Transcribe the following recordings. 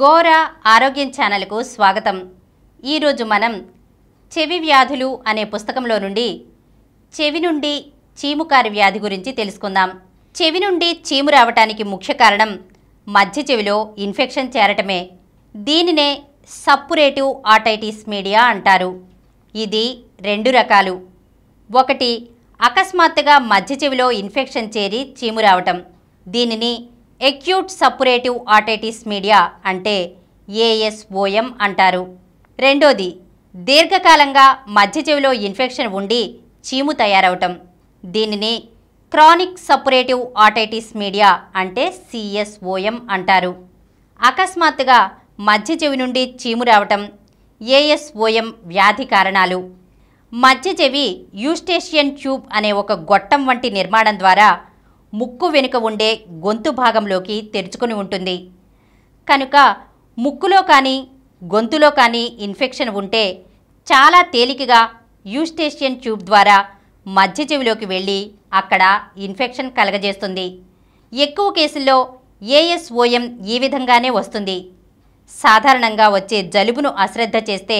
గోరా ఆరోగ్యం ఛానల్కు స్వాగతం ఈరోజు మనం చెవి వ్యాధులు అనే పుస్తకంలో నుండి చెవి నుండి చీముకారి వ్యాధి గురించి తెలుసుకుందాం చెవి నుండి చీము రావటానికి ముఖ్య కారణం మధ్య చెవిలో ఇన్ఫెక్షన్ చేరటమే దీనినే సప్పురేటివ్ ఆటైటిస్ మీడియా అంటారు ఇది రెండు రకాలు ఒకటి అకస్మాత్తుగా మధ్య చెవిలో ఇన్ఫెక్షన్ చేరి చీము రావటం దీనిని ఎక్యూట్ సపురేటివ్ ఆటైటిస్ మీడియా అంటే ఏఎస్ఓఎం అంటారు రెండోది దీర్ఘకాలంగా మధ్య చెవిలో ఇన్ఫెక్షన్ ఉండి చీము తయారవటం దీనిని క్రానిక్ సపరేటివ్ ఆటైటిస్ మీడియా అంటే సిఎస్ఓఎం అంటారు అకస్మాత్తుగా మధ్య చెవి నుండి చీము రావటం ఏఎస్ఓఎం వ్యాధి కారణాలు మధ్య చెవి యూస్టేషియన్ ట్యూబ్ అనే ఒక గొట్టం వంటి నిర్మాణం ద్వారా ముక్కు వెనుక ఉండే గొంతు భాగంలోకి తెరుచుకుని ఉంటుంది కనుక ముక్కులో కానీ గొంతులో కానీ ఇన్ఫెక్షన్ ఉంటే చాలా తేలికగా యూస్టేషియన్ ట్యూబ్ ద్వారా మధ్య చెవిలోకి వెళ్ళి అక్కడ ఇన్ఫెక్షన్ కలగజేస్తుంది ఎక్కువ కేసుల్లో ఏఎస్ఓఎం ఈ విధంగానే వస్తుంది సాధారణంగా వచ్చే జలుబును అశ్రద్ధ చేస్తే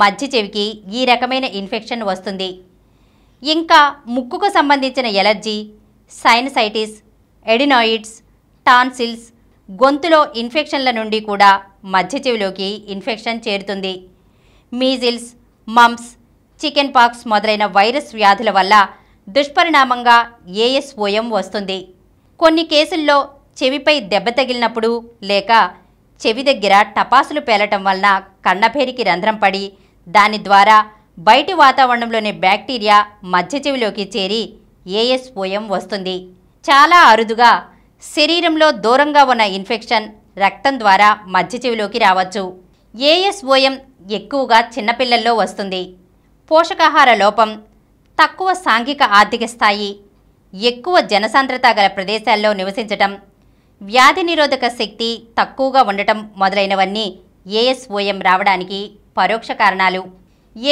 మధ్య చెవికి ఈ రకమైన ఇన్ఫెక్షన్ వస్తుంది ఇంకా ముక్కుకు సంబంధించిన ఎలర్జీ సైనసైటిస్ ఎడినాయిడ్స్ టాన్సిల్స్ గొంతులో ఇన్ఫెక్షన్ల నుండి కూడా మధ్య చెవిలోకి ఇన్ఫెక్షన్ చేరుతుంది మీజిల్స్ మమ్స్ చికెన్ పాక్స్ మొదలైన వైరస్ వ్యాధుల వల్ల దుష్పరిణామంగా ఏఎస్ఓఎం వస్తుంది కొన్ని కేసుల్లో చెవిపై దెబ్బ తగిలినప్పుడు లేక చెవి దగ్గర టపాసులు పేలటం వలన కన్నభేరికి రంధ్రం పడి దాని ద్వారా బయటి వాతావరణంలోని బ్యాక్టీరియా మధ్య చెవిలోకి చేరి ఏఎస్ఓఎం వస్తుంది చాలా అరుదుగా శరీరంలో దూరంగా ఉన్న ఇన్ఫెక్షన్ రక్తం ద్వారా మధ్య చెవిలోకి రావచ్చు ఏఎస్ఓఎం ఎక్కువగా చిన్నపిల్లల్లో వస్తుంది పోషకాహార లోపం తక్కువ సాంఘిక ఆర్థిక స్థాయి ఎక్కువ జనసాంద్రత గల ప్రదేశాల్లో నివసించటం వ్యాధి నిరోధక శక్తి తక్కువగా ఉండటం మొదలైనవన్నీ ఏఎస్ఓఎం రావడానికి పరోక్ష కారణాలు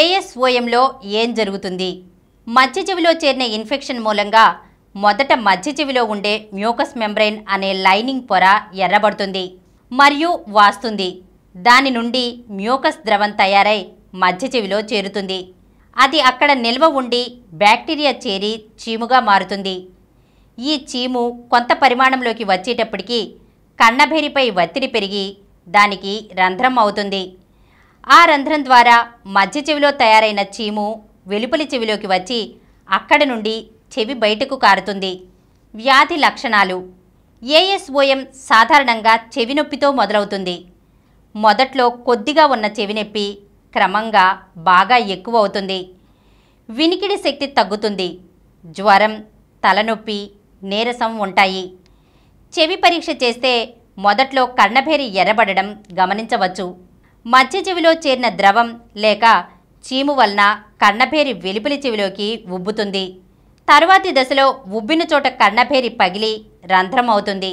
ఏఎస్ఓఎంలో ఏం జరుగుతుంది మధ్య చెవిలో చేరిన ఇన్ఫెక్షన్ మూలంగా మొదట మధ్య చెవిలో ఉండే మ్యూకస్ మెంబ్రెయిన్ అనే లైనింగ్ పొర ఎర్రబడుతుంది మరియు వాస్తుంది దాని నుండి మ్యూకస్ ద్రవం తయారై మధ్య చెవిలో చేరుతుంది అది అక్కడ నిల్వ ఉండి బ్యాక్టీరియా చేరి చీముగా మారుతుంది ఈ చీము కొంత పరిమాణంలోకి వచ్చేటప్పటికీ కన్నభేరిపై ఒత్తిడి పెరిగి దానికి రంధ్రం అవుతుంది ఆ రంధ్రం ద్వారా మధ్య చెవిలో తయారైన చీము వెలుపలి చెవిలోకి వచ్చి అక్కడి నుండి చెవి బయటకు కారుతుంది వ్యాధి లక్షణాలు ఏఎస్ఓఎం సాధారణంగా చెవి నొప్పితో మొదలవుతుంది మొదట్లో కొద్దిగా ఉన్న చెవి నొప్పి క్రమంగా బాగా ఎక్కువ అవుతుంది వినికిడి శక్తి తగ్గుతుంది జ్వరం తలనొప్పి నీరసం ఉంటాయి చెవి పరీక్ష చేస్తే మొదట్లో కర్ణభేరి ఎర్రబడడం గమనించవచ్చు మధ్య చెవిలో చేరిన ద్రవం లేక చీము వలన కన్నభేరి వెలుపలి చెవిలోకి ఉబ్బుతుంది తరువాతి దశలో ఉబ్బిన చోట కన్నభేరి పగిలి రంధ్రం అవుతుంది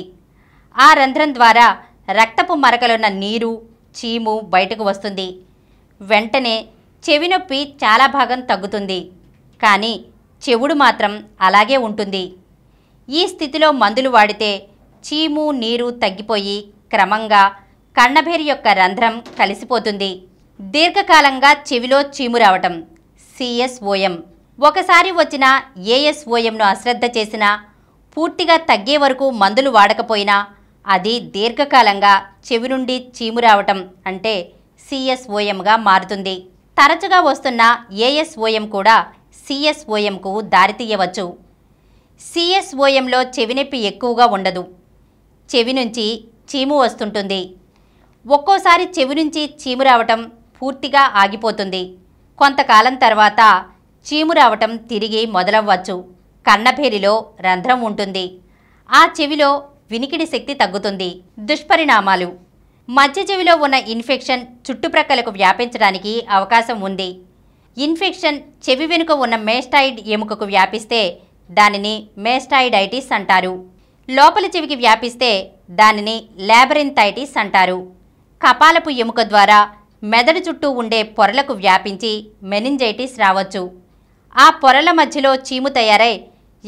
ఆ రంధ్రం ద్వారా రక్తపు మరకలున్న నీరు చీము బయటకు వస్తుంది వెంటనే చెవి నొప్పి చాలా భాగం తగ్గుతుంది కానీ చెవుడు మాత్రం అలాగే ఉంటుంది ఈ స్థితిలో మందులు వాడితే చీము నీరు తగ్గిపోయి క్రమంగా కన్నభేరి యొక్క రంధ్రం కలిసిపోతుంది దీర్ఘకాలంగా చెవిలో చీము రావటం సిఎస్ఓఎం ఒకసారి వచ్చిన ఏఎస్ఓఎంను అశ్రద్ధ చేసినా పూర్తిగా తగ్గే వరకు మందులు వాడకపోయినా అది దీర్ఘకాలంగా చెవి నుండి చీము రావటం అంటే సిఎస్ఓఎంగా మారుతుంది తరచుగా వస్తున్న ఏఎస్ఓఎం కూడా సిఎస్ఓఎంకు దారితీయవచ్చు సిఎస్ఓఎంలో చెవినొప్పి ఎక్కువగా ఉండదు చెవి నుంచి చీము వస్తుంటుంది ఒక్కోసారి చెవి నుంచి చీము రావటం పూర్తిగా ఆగిపోతుంది కొంతకాలం తర్వాత చీము రావటం తిరిగి మొదలవ్వచ్చు కన్నభేరిలో రంధ్రం ఉంటుంది ఆ చెవిలో వినికిడి శక్తి తగ్గుతుంది దుష్పరిణామాలు మధ్య చెవిలో ఉన్న ఇన్ఫెక్షన్ చుట్టుప్రక్కలకు వ్యాపించడానికి అవకాశం ఉంది ఇన్ఫెక్షన్ చెవి వెనుక ఉన్న మేస్టాయిడ్ ఎముకకు వ్యాపిస్తే దానిని మేస్టాయిడైటిస్ అంటారు లోపల చెవికి వ్యాపిస్తే దానిని ల్యాబరింథైటిస్ అంటారు కపాలపు ఎముక ద్వారా మెదడు చుట్టూ ఉండే పొరలకు వ్యాపించి మెనింజైటిస్ రావచ్చు ఆ పొరల మధ్యలో చీము తయారై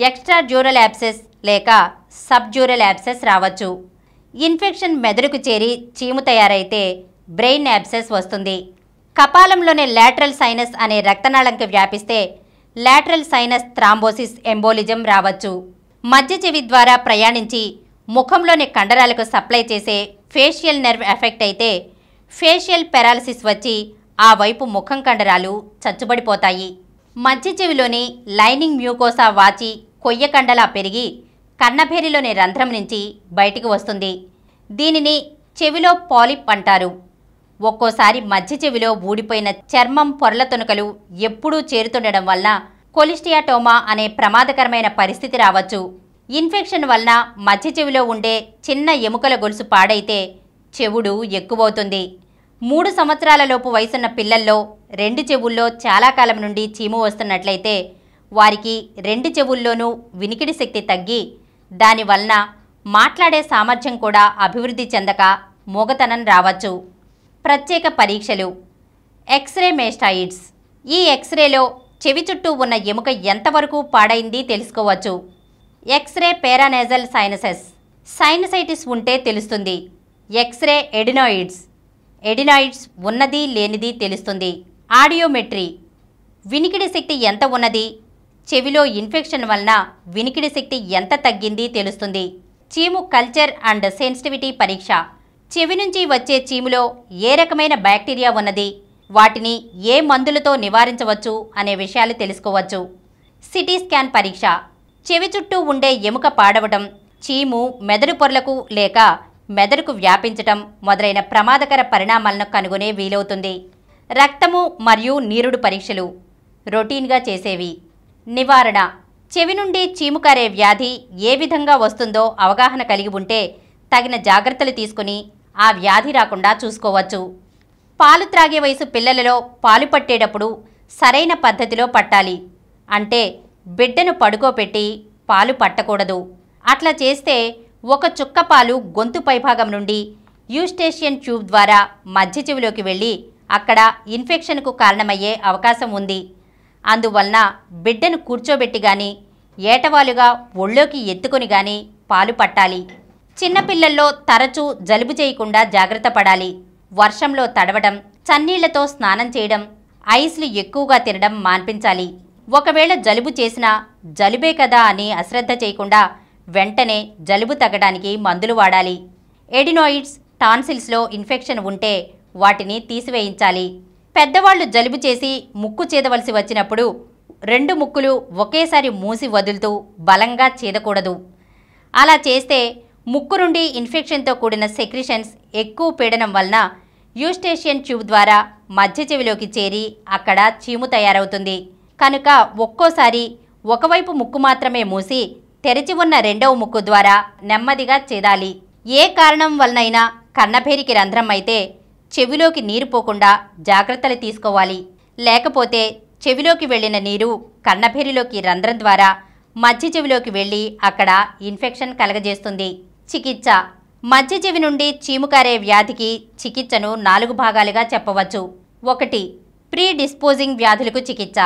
ఎక్స్ట్రా జ్యూరల్ యాబ్సెస్ లేక సబ్జ్యూరల్ యాబ్సెస్ రావచ్చు ఇన్ఫెక్షన్ మెదడుకు చేరి చీము తయారైతే బ్రెయిన్ యాబ్సెస్ వస్తుంది కపాలంలోనే లాటరల్ సైనస్ అనే రక్తనాళంకి వ్యాపిస్తే లాటరల్ సైనస్ థ్రాంబోసిస్ ఎంబోలిజం రావచ్చు మధ్య చెవి ద్వారా ప్రయాణించి ముఖంలోని కండరాలకు సప్లై చేసే ఫేషియల్ నెర్వ్ ఎఫెక్ట్ అయితే ఫేషియల్ పెరాలసిస్ వచ్చి ఆ వైపు ముఖం కండరాలు చచ్చుబడిపోతాయి మధ్య చెవిలోని లైనింగ్ మ్యూకోసా వాచి కొయ్య కండలా పెరిగి కన్నభేరిలోని రంధ్రం నుంచి బయటికి వస్తుంది దీనిని చెవిలో పాలిప్ అంటారు ఒక్కోసారి మధ్య చెవిలో ఊడిపోయిన చర్మం పొరల తునకలు ఎప్పుడూ చేరుతుండడం వలన కొలిస్టియాటోమా అనే ప్రమాదకరమైన పరిస్థితి రావచ్చు ఇన్ఫెక్షన్ వలన మధ్య చెవిలో ఉండే చిన్న ఎముకల గొలుసు పాడైతే చెవుడు ఎక్కువవుతుంది మూడు సంవత్సరాలలోపు వయసున్న పిల్లల్లో రెండు చెవుల్లో చాలా కాలం నుండి చీము వస్తున్నట్లయితే వారికి రెండు చెవుల్లోనూ వినికిడి శక్తి తగ్గి దానివలన మాట్లాడే సామర్థ్యం కూడా అభివృద్ధి చెందక మోగతనం రావచ్చు ప్రత్యేక పరీక్షలు ఎక్స్రే మేస్టాయిడ్స్ ఈ ఎక్స్రేలో చెవి చుట్టూ ఉన్న ఎముక ఎంతవరకు పాడైంది తెలుసుకోవచ్చు ఎక్స్రే పేరానేజల్ సైనసెస్ సైనసైటిస్ ఉంటే తెలుస్తుంది ఎక్స్రే ఎడినాయిడ్స్ ఎడినాయిడ్స్ ఉన్నది లేనిది తెలుస్తుంది ఆడియోమెట్రీ వినికిడి శక్తి ఎంత ఉన్నది చెవిలో ఇన్ఫెక్షన్ వలన వినికిడి శక్తి ఎంత తగ్గింది తెలుస్తుంది చీము కల్చర్ అండ్ సెన్సిటివిటీ పరీక్ష చెవి నుంచి వచ్చే చీములో ఏ రకమైన బ్యాక్టీరియా ఉన్నది వాటిని ఏ మందులతో నివారించవచ్చు అనే విషయాలు తెలుసుకోవచ్చు సిటీ స్కాన్ పరీక్ష చెవి చుట్టూ ఉండే ఎముక పాడవటం చీము మెదడు పొరలకు లేక మెదడుకు వ్యాపించటం మొదలైన ప్రమాదకర పరిణామాలను కనుగొనే వీలవుతుంది రక్తము మరియు నీరుడు పరీక్షలు రొటీన్గా చేసేవి నివారణ చెవి నుండి చీముకారే వ్యాధి ఏ విధంగా వస్తుందో అవగాహన కలిగి ఉంటే తగిన జాగ్రత్తలు తీసుకుని ఆ వ్యాధి రాకుండా చూసుకోవచ్చు పాలు త్రాగే వయసు పిల్లలలో పాలు పట్టేటప్పుడు సరైన పద్ధతిలో పట్టాలి అంటే బిడ్డను పడుకోపెట్టి పాలు పట్టకూడదు అట్లా చేస్తే ఒక చుక్క పాలు గొంతు పైభాగం నుండి యూస్టేషియన్ ట్యూబ్ ద్వారా మధ్య చెవిలోకి వెళ్ళి అక్కడ ఇన్ఫెక్షన్కు కారణమయ్యే అవకాశం ఉంది అందువలన బిడ్డను కూర్చోబెట్టి గాని ఏటవాలుగా ఒళ్ళోకి ఎత్తుకొని గాని పాలు పట్టాలి చిన్నపిల్లల్లో తరచూ జలుబు చేయకుండా జాగ్రత్త పడాలి వర్షంలో తడవడం చన్నీళ్లతో స్నానం చేయడం ఐస్లు ఎక్కువగా తినడం మాన్పించాలి ఒకవేళ జలుబు చేసినా జలుబే కదా అని అశ్రద్ధ చేయకుండా వెంటనే జలుబు తగ్గడానికి మందులు వాడాలి ఎడినాయిడ్స్ టాన్సిల్స్లో ఇన్ఫెక్షన్ ఉంటే వాటిని తీసివేయించాలి పెద్దవాళ్లు జలుబు చేసి ముక్కు చేదవలసి వచ్చినప్పుడు రెండు ముక్కులు ఒకేసారి మూసి వదులుతూ బలంగా చేదకూడదు అలా చేస్తే ముక్కు నుండి ఇన్ఫెక్షన్తో కూడిన సెక్రిషన్స్ ఎక్కువ పీడనం వలన యూస్టేషియన్ ట్యూబ్ ద్వారా మధ్య చెవిలోకి చేరి అక్కడ చీము తయారవుతుంది కనుక ఒక్కోసారి ఒకవైపు ముక్కు మాత్రమే మూసి తెరిచి ఉన్న రెండవ ముక్కు ద్వారా నెమ్మదిగా చేదాలి ఏ కారణం వలనైనా కన్నభేరికి రంధ్రం అయితే చెవిలోకి నీరు పోకుండా జాగ్రత్తలు తీసుకోవాలి లేకపోతే చెవిలోకి వెళ్ళిన నీరు కన్నభేరిలోకి రంధ్రం ద్వారా మధ్య చెవిలోకి వెళ్ళి అక్కడ ఇన్ఫెక్షన్ కలగజేస్తుంది చికిత్స మధ్య చెవి నుండి చీముకారే వ్యాధికి చికిత్సను నాలుగు భాగాలుగా చెప్పవచ్చు ఒకటి ప్రీ డిస్పోజింగ్ వ్యాధులకు చికిత్స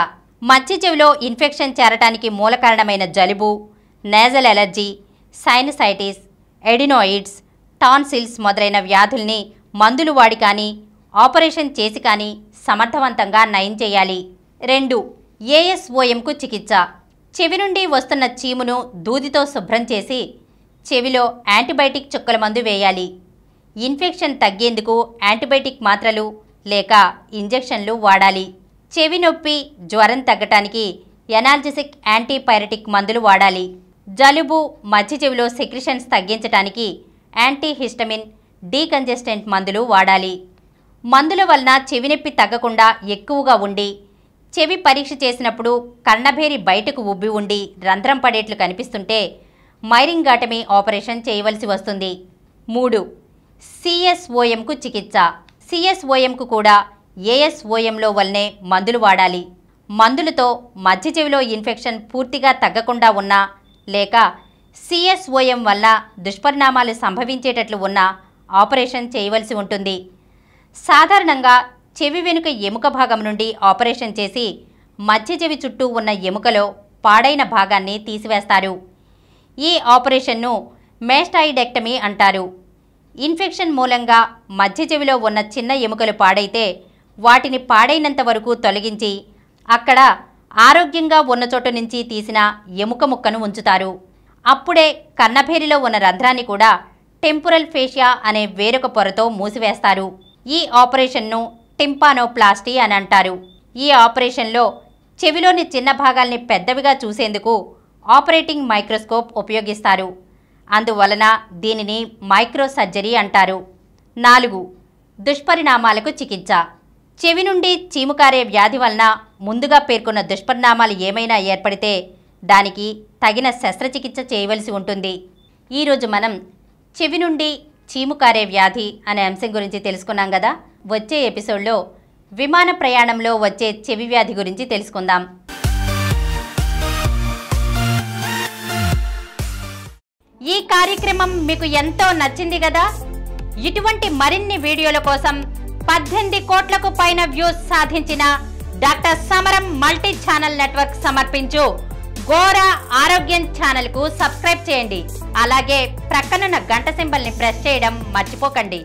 మధ్య చెవిలో ఇన్ఫెక్షన్ చేరటానికి మూల కారణమైన జలుబు nasal allergy sinusitis adenoids tonsils మొదలైన వ్యాధుల్ని మందులు వాడి కానీ ఆపరేషన్ చేసి కానీ సమర్థవంతంగా నయం చేయాలి రెండు ఏఎస్ఓఎంకు చికిత్స చెవి నుండి వస్తున్న చీమును దూదితో శుభ్రం చేసి చెవిలో యాంటీబయాటిక్ చుక్కల మందు వేయాలి ఇన్ఫెక్షన్ తగ్గేందుకు యాంటీబయాటిక్ మాత్రలు లేక ఇంజెక్షన్లు వాడాలి చెవి నొప్పి జ్వరం తగ్గటానికి ఎనాల్జెసిక్ యాంటీపైరటిక్ మందులు వాడాలి జలుబు చెవిలో సెక్రిషన్స్ తగ్గించడానికి యాంటీహిస్టమిన్ డీకంజెస్టెంట్ మందులు వాడాలి మందుల వలన చెవినొప్పి తగ్గకుండా ఎక్కువగా ఉండి చెవి పరీక్ష చేసినప్పుడు కన్నభేరి బయటకు ఉబ్బి ఉండి రంధ్రం పడేట్లు కనిపిస్తుంటే మైరింగాటమీ ఆపరేషన్ చేయవలసి వస్తుంది మూడు సిఎస్ఓఎంకు చికిత్స సిఎస్ఓఎంకు కూడా ఏఎస్ఓఎంలో వల్లనే మందులు వాడాలి మందులతో మధ్య చెవిలో ఇన్ఫెక్షన్ పూర్తిగా తగ్గకుండా ఉన్న లేక సిఎస్ఓఎం వల్ల దుష్పరిణామాలు సంభవించేటట్లు ఉన్న ఆపరేషన్ చేయవలసి ఉంటుంది సాధారణంగా చెవి వెనుక ఎముక భాగం నుండి ఆపరేషన్ చేసి మధ్య చెవి చుట్టూ ఉన్న ఎముకలో పాడైన భాగాన్ని తీసివేస్తారు ఈ ఆపరేషన్ను మేస్టాయిడెక్టమీ అంటారు ఇన్ఫెక్షన్ మూలంగా మధ్య చెవిలో ఉన్న చిన్న ఎముకలు పాడైతే వాటిని పాడైనంత వరకు తొలగించి అక్కడ ఆరోగ్యంగా ఉన్న చోట నుంచి తీసిన ఎముక ముక్కను ఉంచుతారు అప్పుడే కన్నభేరిలో ఉన్న రంధ్రాన్ని కూడా టెంపురల్ ఫేషియా అనే వేరొక పొరతో మూసివేస్తారు ఈ ఆపరేషన్ను టింపానోప్లాస్టీ అని అంటారు ఈ ఆపరేషన్లో చెవిలోని చిన్న భాగాల్ని పెద్దవిగా చూసేందుకు ఆపరేటింగ్ మైక్రోస్కోప్ ఉపయోగిస్తారు అందువలన దీనిని మైక్రో సర్జరీ అంటారు నాలుగు దుష్పరిణామాలకు చికిత్స చెవి నుండి చీముకారే వ్యాధి వలన ముందుగా పేర్కొన్న దుష్పరిణామాలు ఏమైనా ఏర్పడితే దానికి తగిన శస్త్రచికిత్స చేయవలసి ఉంటుంది ఈరోజు మనం చెవి నుండి చీముకారే వ్యాధి అనే అంశం గురించి తెలుసుకున్నాం కదా వచ్చే ఎపిసోడ్లో విమాన ప్రయాణంలో వచ్చే చెవి వ్యాధి గురించి తెలుసుకుందాం ఈ కార్యక్రమం మీకు ఎంతో నచ్చింది కదా ఇటువంటి మరిన్ని వీడియోల కోసం పద్దెనిమిది కోట్లకు పైన వ్యూస్ సాధించిన డాక్టర్ సమరం మల్టీ ఛానల్ నెట్వర్క్ సమర్పించు గోరా ఆరోగ్యం ఛానల్ కు సబ్స్క్రైబ్ చేయండి అలాగే ప్రక్కనున్న గంట సింబల్ ని ప్రెస్ చేయడం మర్చిపోకండి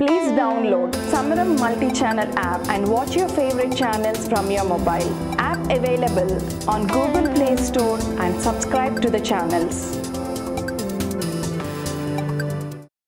ప్లీజ్ డౌన్లోడ్ సమరం multi channel app and watch your favourite channels from your mobile app available on Google Play Store and subscribe to the channels channels